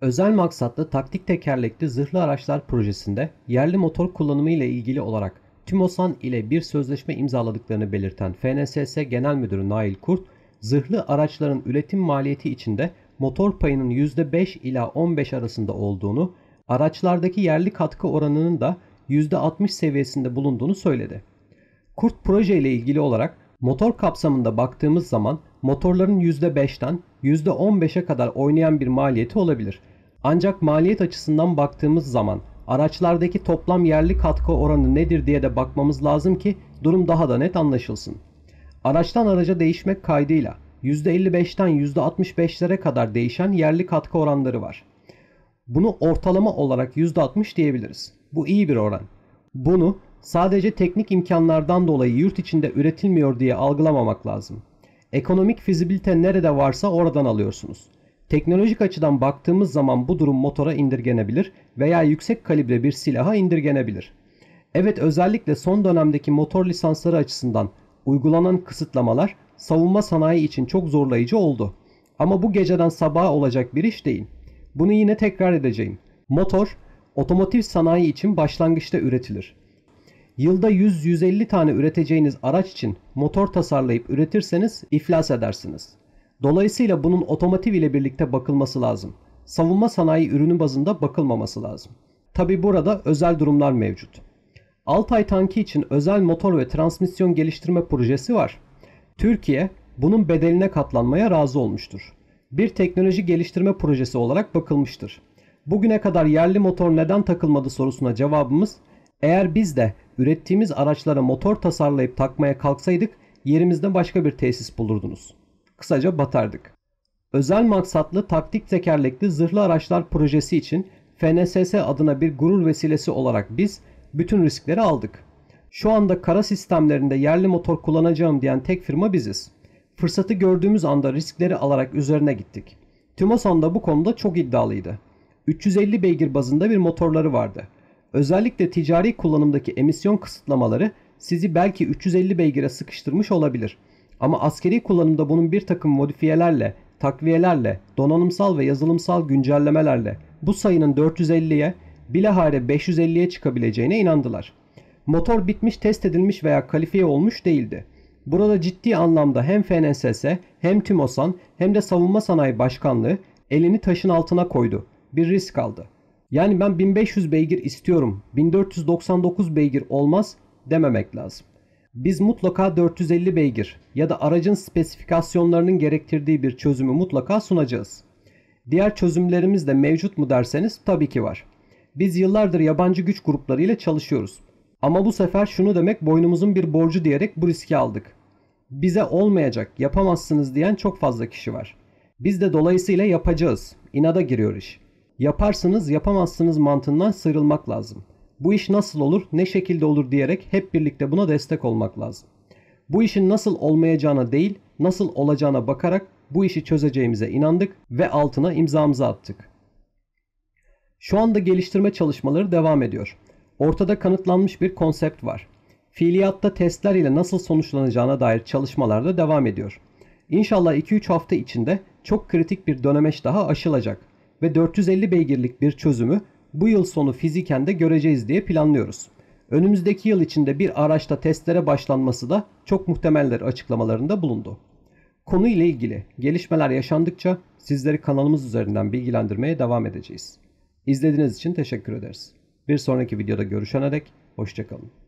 Özel maksatlı taktik tekerlekli zırhlı araçlar projesinde yerli motor kullanımı ile ilgili olarak TÜMOSAN ile bir sözleşme imzaladıklarını belirten FNSS Genel Müdürü Nail Kurt, zırhlı araçların üretim maliyeti içinde motor payının %5 ila 15 arasında olduğunu, araçlardaki yerli katkı oranının da %60 seviyesinde bulunduğunu söyledi. Kurt proje ile ilgili olarak motor kapsamında baktığımız zaman motorların %5'ten %15'e kadar oynayan bir maliyeti olabilir. Ancak maliyet açısından baktığımız zaman araçlardaki toplam yerli katkı oranı nedir diye de bakmamız lazım ki durum daha da net anlaşılsın. Araçtan araca değişmek kaydıyla %55'ten %65'lere kadar değişen yerli katkı oranları var. Bunu ortalama olarak %60 diyebiliriz. Bu iyi bir oran. Bunu sadece teknik imkanlardan dolayı yurt içinde üretilmiyor diye algılamamak lazım. Ekonomik fizibilite nerede varsa oradan alıyorsunuz. Teknolojik açıdan baktığımız zaman bu durum motora indirgenebilir veya yüksek kalibre bir silaha indirgenebilir. Evet özellikle son dönemdeki motor lisansları açısından uygulanan kısıtlamalar savunma sanayi için çok zorlayıcı oldu. Ama bu geceden sabaha olacak bir iş değil. Bunu yine tekrar edeceğim. Motor, otomotiv sanayi için başlangıçta üretilir. Yılda 100-150 tane üreteceğiniz araç için motor tasarlayıp üretirseniz iflas edersiniz. Dolayısıyla bunun otomotiv ile birlikte bakılması lazım. Savunma sanayi ürünü bazında bakılmaması lazım. Tabi burada özel durumlar mevcut. Altay tanki için özel motor ve transmisyon geliştirme projesi var. Türkiye bunun bedeline katlanmaya razı olmuştur. Bir teknoloji geliştirme projesi olarak bakılmıştır. Bugüne kadar yerli motor neden takılmadı sorusuna cevabımız eğer biz de ürettiğimiz araçlara motor tasarlayıp takmaya kalksaydık yerimizde başka bir tesis bulurdunuz. Kısaca batardık. Özel maksatlı taktik tekerlekli zırhlı araçlar projesi için FNSS adına bir gurur vesilesi olarak biz bütün riskleri aldık. Şu anda kara sistemlerinde yerli motor kullanacağım diyen tek firma biziz. Fırsatı gördüğümüz anda riskleri alarak üzerine gittik. Tümosan da bu konuda çok iddialıydı. 350 beygir bazında bir motorları vardı. Özellikle ticari kullanımdaki emisyon kısıtlamaları sizi belki 350 beygire sıkıştırmış olabilir. Ama askeri kullanımda bunun bir takım modifiyelerle, takviyelerle, donanımsal ve yazılımsal güncellemelerle bu sayının 450'ye bilahare 550'ye çıkabileceğine inandılar. Motor bitmiş, test edilmiş veya kalifiye olmuş değildi. Burada ciddi anlamda hem FNSS hem TİMOSAN hem de Savunma Sanayi Başkanlığı elini taşın altına koydu. Bir risk aldı. Yani ben 1500 beygir istiyorum, 1499 beygir olmaz dememek lazım. Biz mutlaka 450 beygir ya da aracın spesifikasyonlarının gerektirdiği bir çözümü mutlaka sunacağız. Diğer çözümlerimiz de mevcut mu derseniz tabii ki var. Biz yıllardır yabancı güç gruplarıyla çalışıyoruz. Ama bu sefer şunu demek boynumuzun bir borcu diyerek bu riski aldık. Bize olmayacak, yapamazsınız diyen çok fazla kişi var. Biz de dolayısıyla yapacağız. İnada giriyor iş yaparsınız yapamazsınız mantığından sıyrılmak lazım. Bu iş nasıl olur, ne şekilde olur diyerek hep birlikte buna destek olmak lazım. Bu işin nasıl olmayacağına değil, nasıl olacağına bakarak bu işi çözeceğimize inandık ve altına imzamızı attık. Şu anda geliştirme çalışmaları devam ediyor. Ortada kanıtlanmış bir konsept var. Fiiliyatta testler ile nasıl sonuçlanacağına dair çalışmalar da devam ediyor. İnşallah 2-3 hafta içinde çok kritik bir dönemeç daha aşılacak ve 450 beygirlik bir çözümü bu yıl sonu fiziken de göreceğiz diye planlıyoruz. Önümüzdeki yıl içinde bir araçta testlere başlanması da çok muhtemeldir açıklamalarında bulundu. Konu ile ilgili gelişmeler yaşandıkça sizleri kanalımız üzerinden bilgilendirmeye devam edeceğiz. İzlediğiniz için teşekkür ederiz. Bir sonraki videoda görüşene dek hoşçakalın.